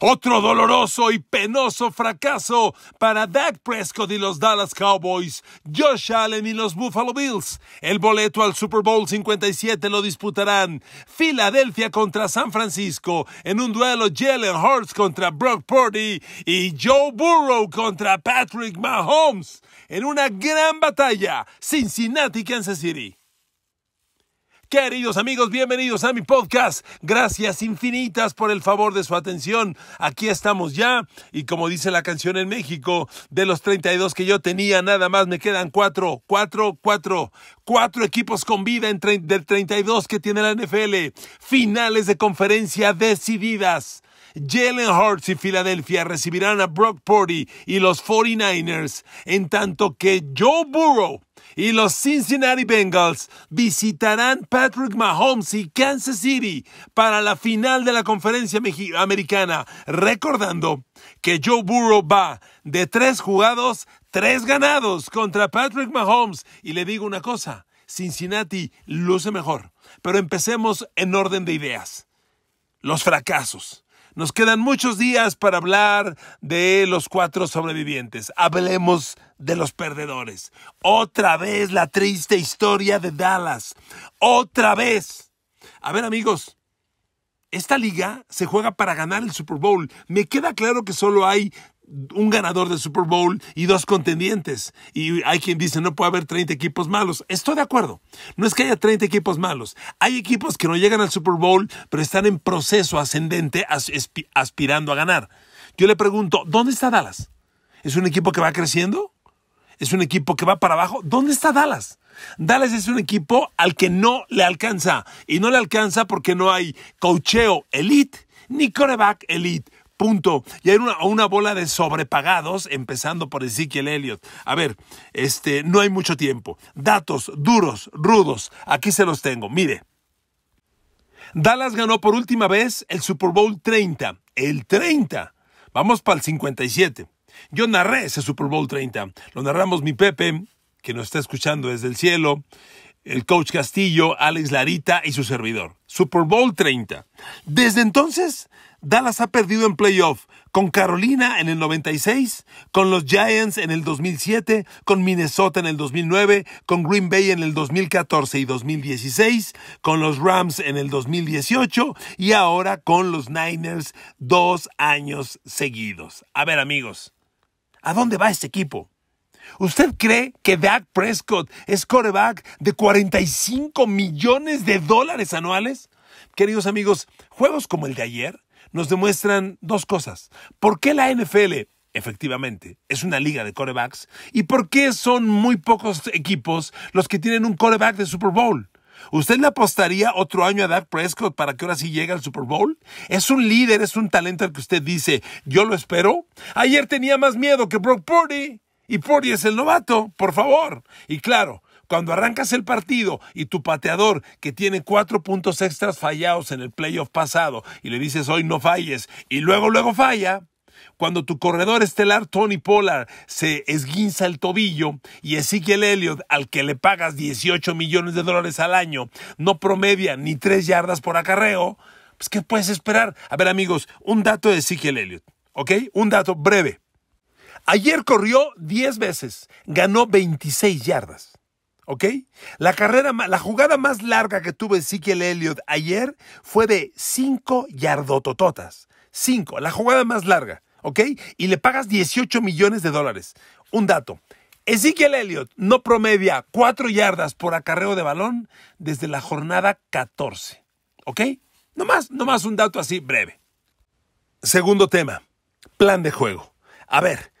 Otro doloroso y penoso fracaso para Dak Prescott y los Dallas Cowboys, Josh Allen y los Buffalo Bills. El boleto al Super Bowl 57 lo disputarán Filadelfia contra San Francisco en un duelo Jalen Hurts contra Brock Purdy y Joe Burrow contra Patrick Mahomes en una gran batalla Cincinnati-Kansas City. Queridos amigos, bienvenidos a mi podcast. Gracias infinitas por el favor de su atención. Aquí estamos ya y como dice la canción en México, de los 32 que yo tenía, nada más me quedan cuatro, cuatro, cuatro, cuatro equipos con vida del 32 que tiene la NFL. Finales de conferencia decididas. Jalen Hurts y Filadelfia recibirán a Brock Purdy y los 49ers, en tanto que Joe Burrow y los Cincinnati Bengals visitarán Patrick Mahomes y Kansas City para la final de la conferencia americana, recordando que Joe Burrow va de tres jugados, tres ganados contra Patrick Mahomes. Y le digo una cosa, Cincinnati luce mejor, pero empecemos en orden de ideas. Los fracasos. Nos quedan muchos días para hablar de los cuatro sobrevivientes. Hablemos de los perdedores. Otra vez la triste historia de Dallas. Otra vez. A ver amigos, esta liga se juega para ganar el Super Bowl. Me queda claro que solo hay un ganador del Super Bowl y dos contendientes. Y hay quien dice, no puede haber 30 equipos malos. Estoy de acuerdo. No es que haya 30 equipos malos. Hay equipos que no llegan al Super Bowl, pero están en proceso ascendente aspirando a ganar. Yo le pregunto, ¿dónde está Dallas? ¿Es un equipo que va creciendo? ¿Es un equipo que va para abajo? ¿Dónde está Dallas? Dallas es un equipo al que no le alcanza. Y no le alcanza porque no hay cocheo elite ni coreback elite Punto. Y hay una, bola de sobrepagados, empezando por Ezekiel Elliott. A ver, este, no hay mucho tiempo. Datos duros, rudos. Aquí se los tengo. Mire. Dallas ganó por última vez el Super Bowl 30. El 30. Vamos para el 57. Yo narré ese Super Bowl 30. Lo narramos mi Pepe, que nos está escuchando desde el cielo, el coach Castillo, Alex Larita y su servidor. Super Bowl 30. Desde entonces Dallas ha perdido en playoff, con Carolina en el 96, con los Giants en el 2007, con Minnesota en el 2009, con Green Bay en el 2014 y 2016, con los Rams en el 2018 y ahora con los Niners dos años seguidos. A ver amigos, ¿a dónde va este equipo? ¿Usted cree que Dak Prescott es coreback de 45 millones de dólares anuales? Queridos amigos, juegos como el de ayer nos demuestran dos cosas. ¿Por qué la NFL efectivamente, es una liga de corebacks. ¿Y por qué son muy pocos equipos los que tienen un coreback de Super Bowl? ¿Usted le apostaría otro año a Dak Prescott para que ahora sí llegue al Super Bowl? Es un líder, es un talento al que usted dice, yo lo espero. Ayer tenía más miedo que Brock Purdy. Y Purdy es el novato, por favor. Y claro, cuando arrancas el partido y tu pateador, que tiene cuatro puntos extras fallados en el playoff pasado, y le dices hoy no falles, y luego, luego falla, cuando tu corredor estelar Tony Pollard se esguinza el tobillo y Ezekiel Elliott, al que le pagas 18 millones de dólares al año, no promedia ni tres yardas por acarreo, pues ¿qué puedes esperar? A ver amigos, un dato de Ezekiel Elliott, ¿ok? Un dato breve. Ayer corrió 10 veces, ganó 26 yardas. ¿Ok? La carrera, la jugada más larga que tuvo Ezekiel Elliott ayer fue de 5 yardotototas. 5, la jugada más larga. ¿Ok? Y le pagas 18 millones de dólares. Un dato. Ezekiel Elliott no promedia 4 yardas por acarreo de balón desde la jornada 14. ¿Ok? no nomás un dato así breve. Segundo tema. Plan de juego. A ver,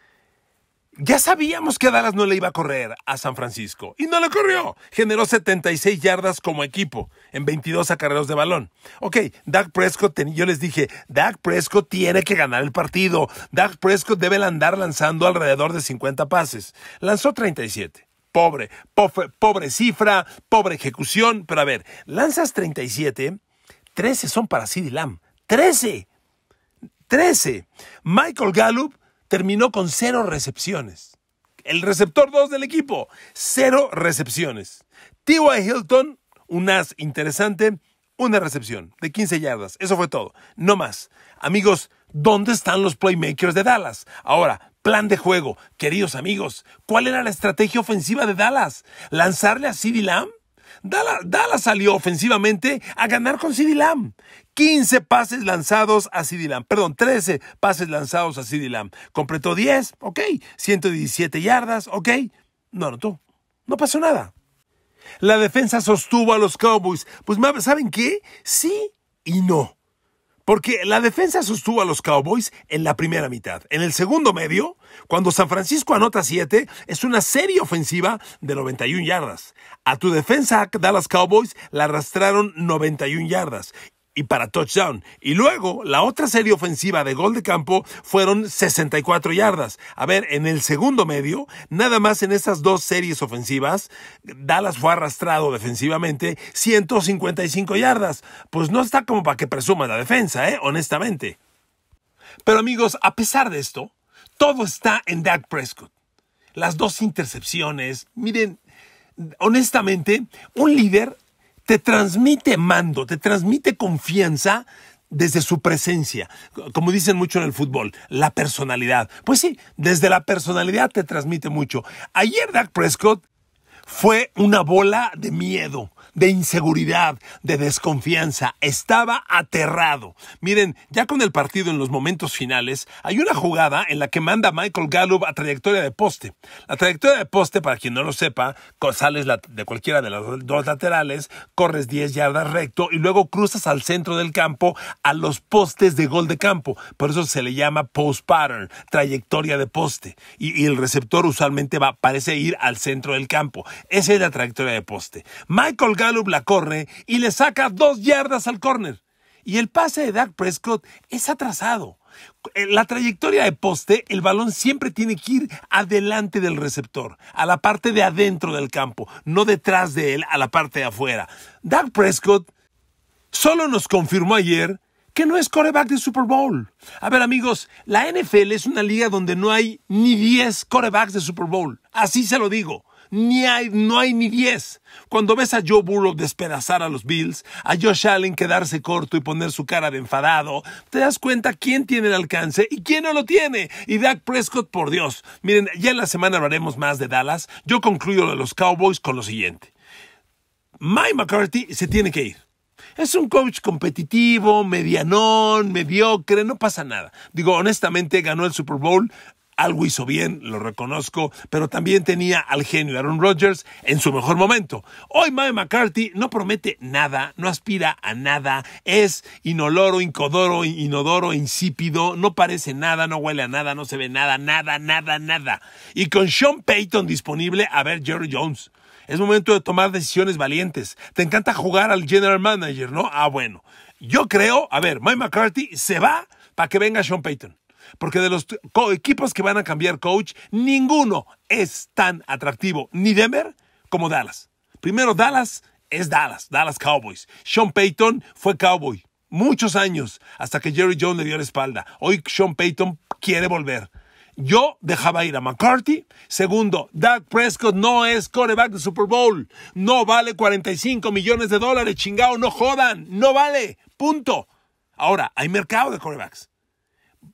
ya sabíamos que Dallas no le iba a correr a San Francisco y no le corrió. Generó 76 yardas como equipo en 22 acarreos de balón. Ok, Dak Prescott, yo les dije, Dak Prescott tiene que ganar el partido. Dak Prescott debe andar lanzando alrededor de 50 pases. Lanzó 37. Pobre, pobre, cifra, pobre ejecución, pero a ver, lanzas 37, 13 son para CD Lamb. 13. 13. Michael Gallup terminó con cero recepciones. El receptor 2 del equipo, cero recepciones. T.Y. Hilton, un as interesante, una recepción de 15 yardas. Eso fue todo. No más. Amigos, ¿dónde están los playmakers de Dallas? Ahora, plan de juego. Queridos amigos, ¿cuál era la estrategia ofensiva de Dallas? ¿Lanzarle a CeeDee Lamb? Dallas, salió ofensivamente a ganar con CD Lamb. 15 pases lanzados a CD perdón, 13 pases lanzados a CD Lamb. Completó 10, ok, 117 yardas, ok, no anotó. No pasó nada. La defensa sostuvo a los Cowboys. Pues, ¿saben qué? Sí y no. Porque la defensa sostuvo a los Cowboys en la primera mitad. En el segundo medio, cuando San Francisco anota 7, es una serie ofensiva de 91 yardas. A tu defensa, Dallas Cowboys, la arrastraron 91 yardas y para touchdown. Y luego, la otra serie ofensiva de gol de campo fueron 64 yardas. A ver, en el segundo medio, nada más en esas dos series ofensivas, Dallas fue arrastrado defensivamente 155 yardas. Pues no está como para que presuma la defensa, ¿eh? honestamente. Pero amigos, a pesar de esto, todo está en Dak Prescott. Las dos intercepciones, miren, honestamente, un líder te transmite mando, te transmite confianza desde su presencia, como dicen mucho en el fútbol, la personalidad. Pues sí, desde la personalidad te transmite mucho. Ayer Dak Prescott fue una bola de miedo, de inseguridad, de desconfianza. Estaba aterrado. Miren, ya con el partido en los momentos finales, hay una jugada en la que manda Michael Gallup a trayectoria de poste. La trayectoria de poste, para quien no lo sepa, sales de cualquiera de los dos laterales, corres 10 yardas recto y luego cruzas al centro del campo a los postes de gol de campo. Por eso se le llama post pattern, trayectoria de poste. Y, y el receptor usualmente va, parece ir al centro del campo. Esa es la trayectoria de poste. Michael Gallup la corre y le saca dos yardas al corner. Y el pase de Dak Prescott es atrasado. Eh, la trayectoria de poste, el balón siempre tiene que ir adelante del receptor, a la parte de adentro del campo, no detrás de él, a la parte de afuera. Dak Prescott solo nos confirmó ayer que no es coreback de Super Bowl. A ver, amigos, la NFL es una liga donde no hay ni 10 corebacks de Super Bowl. Así se lo digo ni hay, no hay ni 10. Cuando ves a Joe Burrow despedazar a los Bills, a Josh Allen quedarse corto y poner su cara de enfadado, te das cuenta quién tiene el alcance y quién no lo tiene. Y Dak Prescott, por Dios. Miren, ya en la semana hablaremos más de Dallas. Yo concluyo lo de los Cowboys con lo siguiente. Mike McCarthy se tiene que ir. Es un coach competitivo, medianón, mediocre, no pasa nada. Digo, honestamente, ganó el Super Bowl algo hizo bien, lo reconozco, pero también tenía al genio Aaron Rodgers en su mejor momento. Hoy Mike McCarthy no promete nada, no aspira a nada, es inoloro, incodoro, inodoro, insípido, no parece nada, no huele a nada, no se ve nada, nada, nada, nada. Y con Sean Payton disponible, a ver Jerry Jones. Es momento de tomar decisiones valientes. Te encanta jugar al general manager, ¿no? Ah, bueno. Yo creo, a ver, Mike McCarthy se va para que venga Sean Payton porque de los equipos que van a cambiar coach, ninguno es tan atractivo, ni Denver como Dallas. Primero, Dallas es Dallas, Dallas Cowboys. Sean Payton fue Cowboy muchos años hasta que Jerry Jones le dio la espalda. Hoy Sean Payton quiere volver. Yo dejaba ir a McCarthy. Segundo, Doug Prescott no es coreback de Super Bowl. No vale 45 millones de dólares, chingao, no jodan, no vale. Punto. Ahora, hay mercado de corebacks.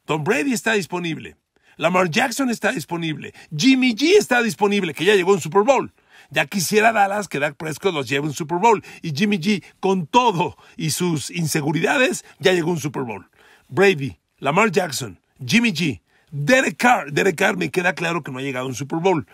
Tom Brady está disponible. Lamar Jackson está disponible. Jimmy G está disponible, que ya llegó un Super Bowl. Ya quisiera Dallas que Dak Prescott los lleve un Super Bowl. Y Jimmy G, con todo y sus inseguridades, ya llegó un Super Bowl. Brady, Lamar Jackson, Jimmy G, Derek Carr. Derek Carr me queda claro que no ha llegado un Super Bowl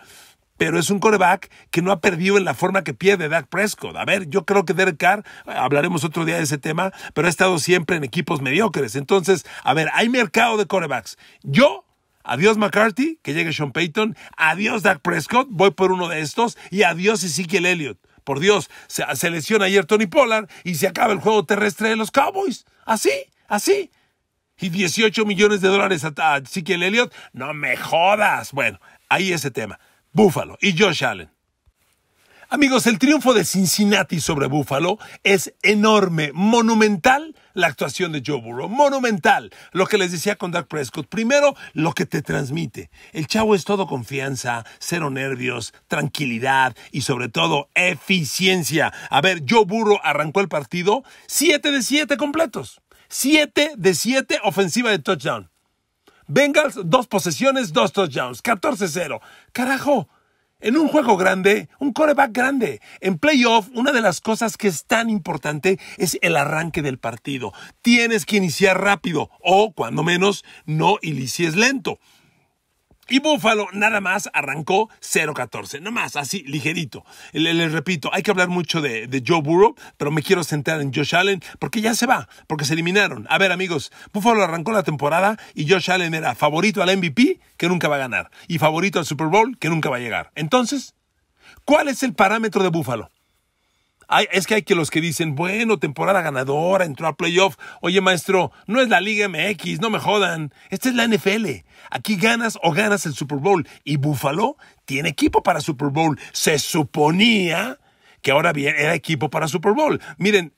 pero es un coreback que no ha perdido en la forma que pierde Dak Prescott. A ver, yo creo que Derek Carr, hablaremos otro día de ese tema, pero ha estado siempre en equipos mediocres. Entonces, a ver, hay mercado de corebacks. Yo Adiós McCarthy, que llegue Sean Payton. Adiós Dak Prescott, voy por uno de estos. Y adiós Ezekiel Elliott. Por Dios, se, lesiona ayer Tony Pollard y se acaba el juego terrestre de los Cowboys. Así, así. Y 18 millones de dólares a, a Ezekiel Elliott. No me jodas. Bueno, ahí ese tema. Búfalo y Josh Allen. Amigos, el triunfo de Cincinnati sobre Búfalo es enorme, monumental la actuación de Joe Burrow, monumental. Lo que les decía con Doug Prescott, primero lo que te transmite. El chavo es todo confianza, cero nervios, tranquilidad y sobre todo eficiencia. A ver, Joe Burrow arrancó el partido 7 de 7 completos, 7 de 7 ofensiva de touchdown. Bengals, dos posesiones, dos touchdowns, 14-0. Carajo, en un juego grande, un coreback grande. En playoff, una de las cosas que es tan importante es el arranque del partido. Tienes que iniciar rápido o, cuando menos, no inicies lento. Y Buffalo nada más arrancó 0-14, nomás, más, así, ligerito. Les, repito, hay que hablar mucho de, de, Joe Burrow, pero me quiero centrar en Josh Allen porque ya se va, porque se eliminaron. A ver, amigos, Buffalo arrancó la temporada y Josh Allen era favorito al MVP, que nunca va a ganar, y favorito al Super Bowl, que nunca va a llegar. Entonces, ¿cuál es el parámetro de Buffalo? es que hay que los que dicen, bueno, temporada ganadora, entró a playoff. Oye, maestro, no es la Liga MX, no me jodan. Esta es la NFL. Aquí ganas o ganas el Super Bowl. Y Buffalo tiene equipo para Super Bowl. Se suponía que ahora bien era equipo para Super Bowl. Miren,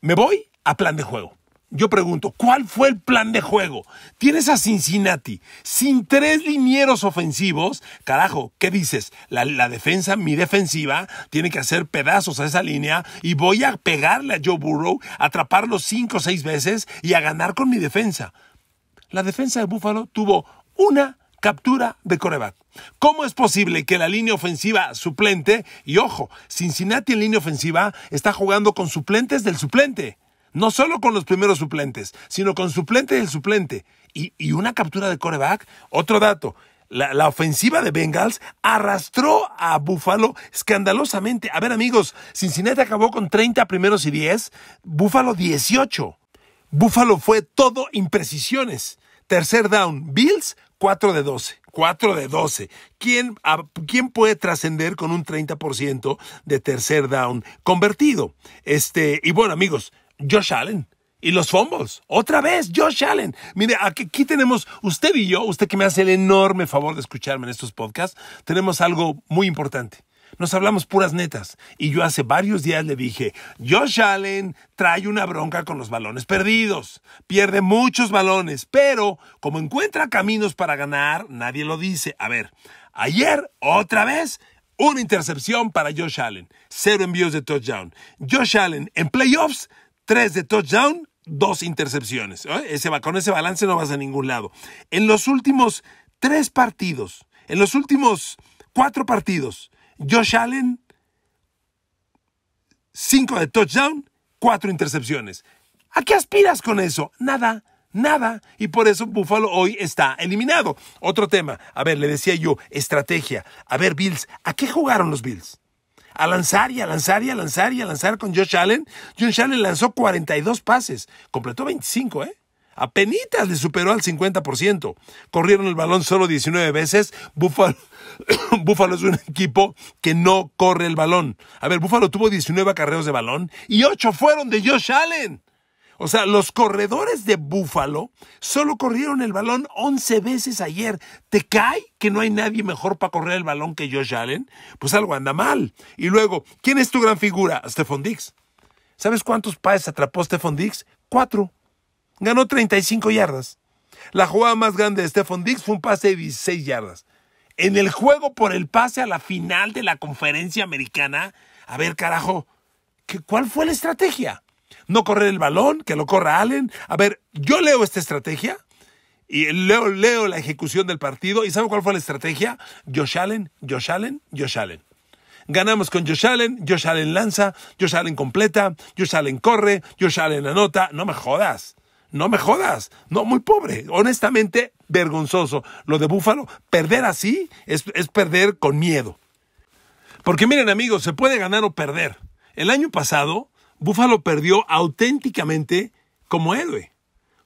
me voy a plan de juego. Yo pregunto, ¿cuál fue el plan de juego? Tienes a Cincinnati sin tres linieros ofensivos. Carajo, ¿qué dices? La, defensa, mi defensiva, tiene que hacer pedazos a esa línea y voy a pegarle a Joe Burrow, atraparlo cinco o seis veces y a ganar con mi defensa. La defensa de Búfalo tuvo una captura de coreback. ¿Cómo es posible que la línea ofensiva suplente, y ojo, Cincinnati en línea ofensiva está jugando con suplentes del suplente? No solo con los primeros suplentes, sino con suplente del suplente. Y, una captura de coreback. Otro dato. La, ofensiva de Bengals arrastró a Buffalo escandalosamente. A ver, amigos, Cincinnati acabó con 30 primeros y 10, Buffalo 18. Buffalo fue todo imprecisiones. Tercer down, Bills 4 de 12. 4 de 12. ¿Quién, ¿quién puede trascender con un 30% de tercer down convertido? Este, y bueno, amigos, Josh Allen. Y los fumbles. Otra vez, Josh Allen. Mire, aquí, tenemos usted y yo, usted que me hace el enorme favor de escucharme en estos podcasts, tenemos algo muy importante. Nos hablamos puras netas. Y yo hace varios días le dije, Josh Allen trae una bronca con los balones perdidos. Pierde muchos balones, pero como encuentra caminos para ganar, nadie lo dice. A ver, ayer, otra vez, una intercepción para Josh Allen. Cero envíos de touchdown. Josh Allen en playoffs Tres de touchdown, dos intercepciones. Ese, con ese balance no vas a ningún lado. En los últimos tres partidos, en los últimos cuatro partidos, Josh Allen, cinco de touchdown, cuatro intercepciones. ¿A qué aspiras con eso? Nada. Nada, y por eso Buffalo hoy está eliminado. Otro tema, a ver, le decía yo, estrategia. A ver, Bills, ¿a qué jugaron los Bills? a lanzar y a lanzar y a lanzar y a lanzar con Josh Allen. Josh Allen lanzó 42 pases, completó 25, ¿eh? penitas le superó al 50%. Corrieron el balón solo 19 veces. Búfalo es un equipo que no corre el balón. A ver, Búfalo tuvo 19 acarreos de balón y 8 fueron de Josh Allen. O sea, los corredores de Búfalo solo corrieron el balón 11 veces ayer. ¿Te cae que no hay nadie mejor para correr el balón que Josh Allen? Pues algo anda mal. Y luego, ¿quién es tu gran figura? Stephon Dix. ¿Sabes cuántos pases atrapó Stephon Dix? Cuatro. Ganó 35 yardas. La jugada más grande de Stephon Dix fue un pase de 16 yardas. En el juego por el pase a la final de la conferencia americana, a ver, carajo, ¿cuál fue la estrategia? no correr el balón, que lo corra Allen. A ver, yo leo esta estrategia y leo, leo la ejecución del partido. ¿Y saben cuál fue la estrategia? Josh Allen, Josh Allen, Josh Allen. Ganamos con Josh Allen, Josh Allen lanza, Josh Allen completa, Josh Allen corre, Josh Allen anota. No me jodas, no me jodas. No, muy pobre. Honestamente, vergonzoso. Lo de Búfalo, perder así es perder con miedo. Porque miren amigos, se puede ganar o perder. El año pasado Buffalo perdió auténticamente como héroe.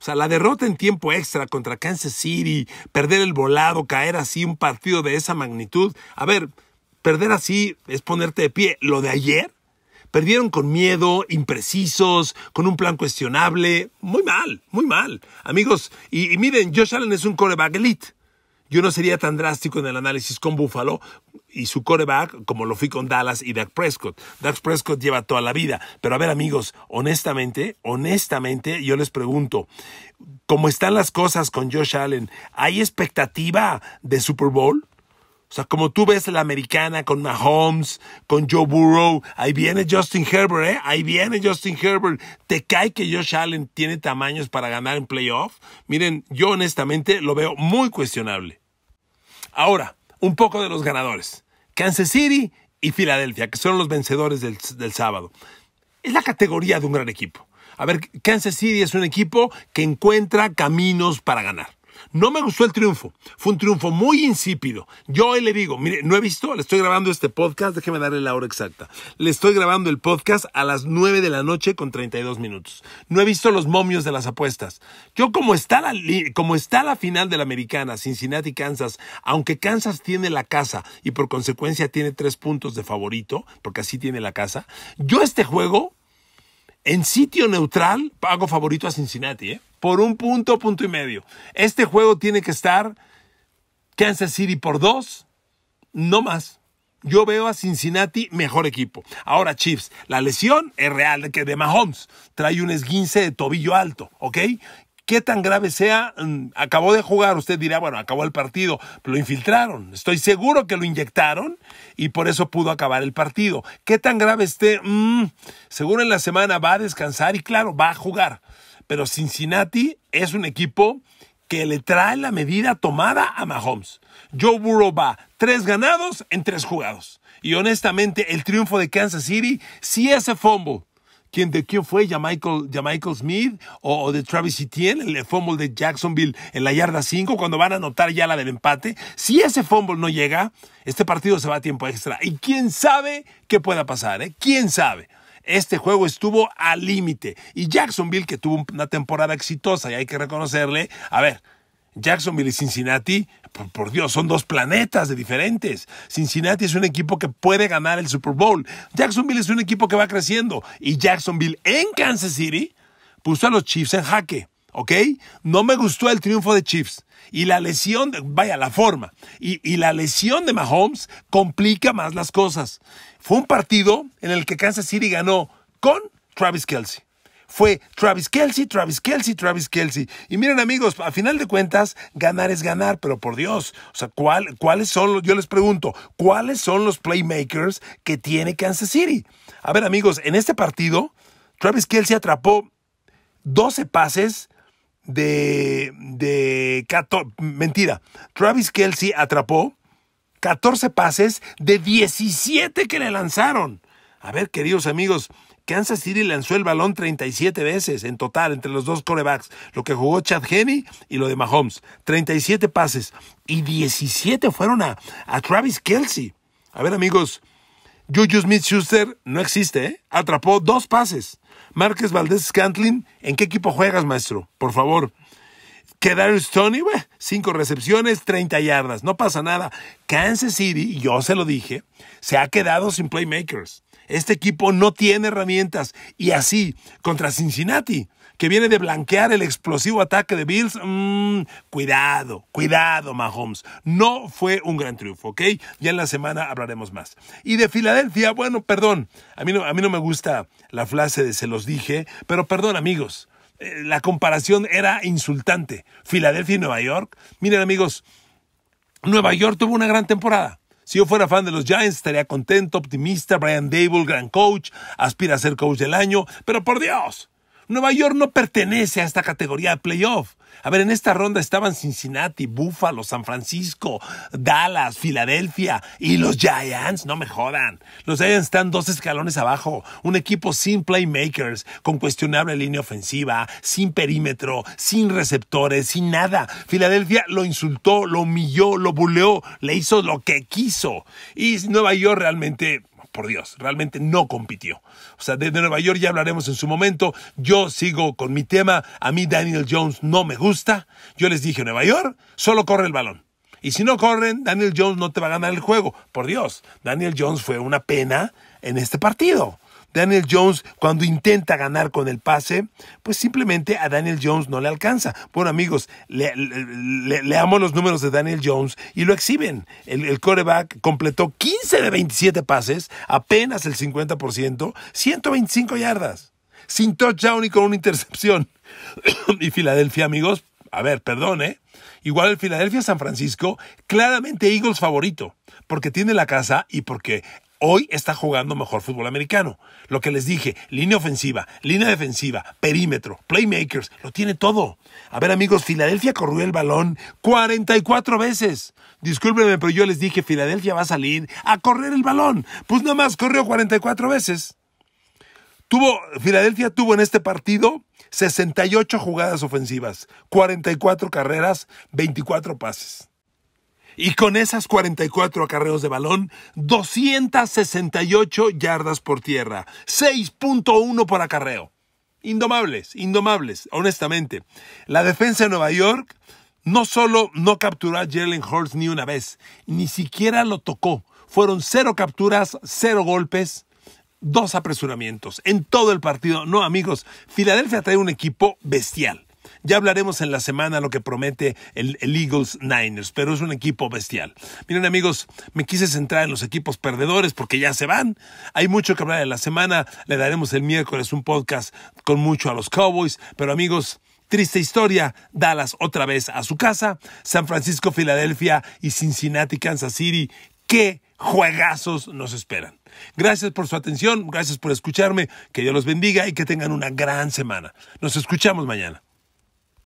O sea, la derrota en tiempo extra contra Kansas City, perder el volado, caer así un partido de esa magnitud. A ver, perder así es ponerte de pie. Lo de ayer, perdieron con miedo, imprecisos, con un plan cuestionable. Muy mal, muy mal. Amigos, y, miren, Josh Allen es un coreback elite. Yo no sería tan drástico en el análisis con Buffalo y su coreback como lo fui con Dallas y Dak Prescott. Dak Prescott lleva toda la vida. Pero a ver amigos, honestamente, honestamente yo les pregunto, ¿cómo están las cosas con Josh Allen? ¿Hay expectativa de Super Bowl? O sea, como tú ves la americana con Mahomes, con Joe Burrow, ahí viene Justin Herbert, ¿eh? Ahí viene Justin Herbert. ¿Te cae que Josh Allen tiene tamaños para ganar en playoff? Miren, yo honestamente lo veo muy cuestionable. Ahora, un poco de los ganadores. Kansas City y Filadelfia, que son los vencedores del, sábado. Es la categoría de un gran equipo. A ver, Kansas City es un equipo que encuentra caminos para ganar. No me gustó el triunfo. Fue un triunfo muy insípido. Yo hoy le digo, mire, no he visto, le estoy grabando este podcast, déjeme darle la hora exacta. Le estoy grabando el podcast a las 9 de la noche con 32 minutos. No he visto los momios de las apuestas. Yo como está la, como está la final de la americana, Cincinnati, Kansas, aunque Kansas tiene la casa y por consecuencia tiene tres puntos de favorito, porque así tiene la casa, yo este juego en sitio neutral, pago favorito a Cincinnati, ¿eh? Por un punto, punto y medio. Este juego tiene que estar Kansas City por dos, no más. Yo veo a Cincinnati mejor equipo. Ahora, Chiefs, la lesión es real, que de Mahomes trae un esguince de tobillo alto, ¿ok? qué tan grave sea, mm, acabó de jugar, usted dirá, bueno, acabó el partido, lo infiltraron, estoy seguro que lo inyectaron y por eso pudo acabar el partido. ¿Qué tan grave esté? Mm, seguro en la semana va a descansar y claro, va a jugar. Pero Cincinnati es un equipo que le trae la medida tomada a Mahomes. Joe Burrow va tres ganados en tres jugados. Y honestamente, el triunfo de Kansas City, si ese fumble ¿Quién, ¿De quién fue? ¿Jamichael, Michael Smith o, de Travis Etienne? El fumble de Jacksonville en la yarda 5 cuando van a anotar ya la del empate. Si ese fumble no llega, este partido se va a tiempo extra. Y quién sabe qué pueda pasar, ¿eh? ¿Quién sabe? Este juego estuvo al límite. Y Jacksonville, que tuvo una temporada exitosa y hay que reconocerle, a ver, Jacksonville y Cincinnati, por, Dios, son dos planetas de diferentes. Cincinnati es un equipo que puede ganar el Super Bowl. Jacksonville es un equipo que va creciendo. Y Jacksonville en Kansas City puso a los Chiefs en jaque. ¿Ok? No me gustó el triunfo de Chiefs. Y la lesión, vaya, la forma. Y, y la lesión de Mahomes complica más las cosas. Fue un partido en el que Kansas City ganó con Travis Kelsey fue Travis Kelsey, Travis Kelsey, Travis Kelsey. Y miren amigos, a final de cuentas, ganar es ganar, pero por Dios, o sea, ¿cuáles son, yo les pregunto, cuáles son los playmakers que tiene Kansas City? A ver amigos, en este partido, Travis Kelsey atrapó 12 pases de, de mentira, Travis Kelsey atrapó 14 pases de 17 que le lanzaron. A ver, queridos amigos, Kansas City lanzó el balón 37 veces en total entre los dos corebacks, lo que jugó Chad Henne y lo de Mahomes. 37 pases y 17 fueron a, Travis Kelsey. A ver, amigos, Juju Smith Schuster no existe, ¿eh? Atrapó dos pases. Márquez Valdés Scantlin, ¿en qué equipo juegas, maestro? Por favor. ¿Quedaron Stoney? güey, cinco recepciones, 30 yardas, no pasa nada. Kansas City, yo se lo dije, se ha quedado sin playmakers. Este equipo no tiene herramientas. Y así, contra Cincinnati, que viene de blanquear el explosivo ataque de Bills, mm, cuidado, cuidado, Mahomes. No fue un gran triunfo, ¿ok? Ya en la semana hablaremos más. Y de Filadelfia, bueno, perdón, a mí no, a mí no me gusta la frase de se los dije, pero perdón, amigos, eh, la comparación era insultante. Filadelfia y Nueva York, miren, amigos, Nueva York tuvo una gran temporada. Si yo fuera fan de los Giants, estaría contento, optimista. Brian Dable, gran coach, aspira a ser coach del año. Pero por Dios, Nueva York no pertenece a esta categoría de playoff. A ver, en esta ronda estaban Cincinnati, Buffalo, San Francisco, Dallas, Filadelfia y los Giants. No me jodan. Los Giants están dos escalones abajo. Un equipo sin playmakers, con cuestionable línea ofensiva, sin perímetro, sin receptores, sin nada. Filadelfia lo insultó, lo humilló, lo buleó, le hizo lo que quiso. Y Nueva York realmente por Dios, realmente no compitió. O sea, desde Nueva York ya hablaremos en su momento. Yo sigo con mi tema. A mí Daniel Jones no me gusta. Yo les dije, Nueva York, solo corre el balón. Y si no corren, Daniel Jones no te va a ganar el juego. Por Dios, Daniel Jones fue una pena en este partido. Daniel Jones cuando intenta ganar con el pase, pues simplemente a Daniel Jones no le alcanza. Bueno amigos, le, leamos los números de Daniel Jones y lo exhiben. El, el coreback completó 15 de 27 pases, apenas el 50%, 125 yardas, sin touchdown y con una intercepción. y Filadelfia amigos, a ver, perdón, ¿eh? Igual el Filadelfia-San Francisco, claramente Eagles favorito, porque tiene la casa y porque hoy está jugando mejor fútbol americano. Lo que les dije, línea ofensiva, línea defensiva, perímetro, playmakers, lo tiene todo. A ver amigos, Filadelfia corrió el balón 44 veces. Discúlpenme, pero yo les dije, Filadelfia va a salir a correr el balón. Pues nada más corrió 44 veces. Tuvo, Filadelfia tuvo en este partido 68 jugadas ofensivas, 44 carreras, 24 pases. Y con esas 44 acarreos de balón, 268 yardas por tierra, 6.1 por acarreo. Indomables, indomables, honestamente. La defensa de Nueva York no solo no capturó a Jalen Hurts ni una vez, ni siquiera lo tocó. Fueron cero capturas, cero golpes, dos apresuramientos en todo el partido. No, amigos, Filadelfia trae un equipo bestial. Ya hablaremos en la semana lo que promete el, Eagles Niners, pero es un equipo bestial. Miren amigos, me quise centrar en los equipos perdedores porque ya se van. Hay mucho que hablar en la semana. Le daremos el miércoles un podcast con mucho a los Cowboys, pero amigos... Triste historia, Dallas otra vez a su casa, San Francisco, Filadelfia y Cincinnati, Kansas City. ¡Qué juegazos nos esperan! Gracias por su atención, gracias por escucharme, que Dios los bendiga y que tengan una gran semana. Nos escuchamos mañana.